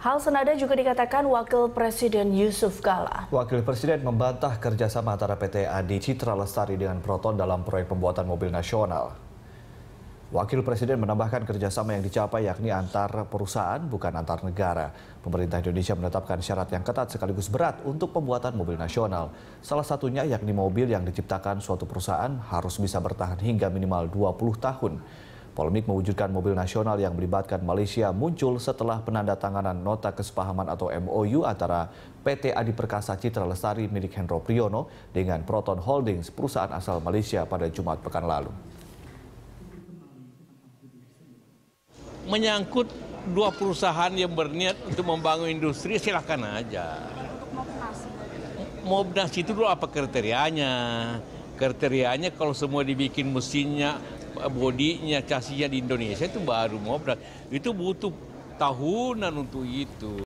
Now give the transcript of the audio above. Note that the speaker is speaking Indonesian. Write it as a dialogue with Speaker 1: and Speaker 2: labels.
Speaker 1: Hal senada juga dikatakan Wakil Presiden Yusuf Kala. Wakil Presiden membantah kerjasama antara PT Adi Citra Lestari dengan Proton dalam proyek pembuatan mobil nasional. Wakil Presiden menambahkan kerjasama yang dicapai yakni antar perusahaan bukan antar negara. Pemerintah Indonesia menetapkan syarat yang ketat sekaligus berat untuk pembuatan mobil nasional. Salah satunya yakni mobil yang diciptakan suatu perusahaan harus bisa bertahan hingga minimal 20 tahun. Polemik mewujudkan mobil nasional yang melibatkan Malaysia muncul setelah penandatanganan nota kesepahaman atau MOU antara PT Adi Perkasa Citra Lestari milik Hendro Priyono dengan Proton Holdings perusahaan asal Malaysia pada Jumat pekan lalu.
Speaker 2: Menyangkut dua perusahaan yang berniat untuk membangun industri silahkan aja. Mobnas itu dulu apa kriterianya? kriterianya kalau semua dibikin mesinnya, bodinya, casinya di Indonesia itu baru mau Itu butuh tahunan untuk itu.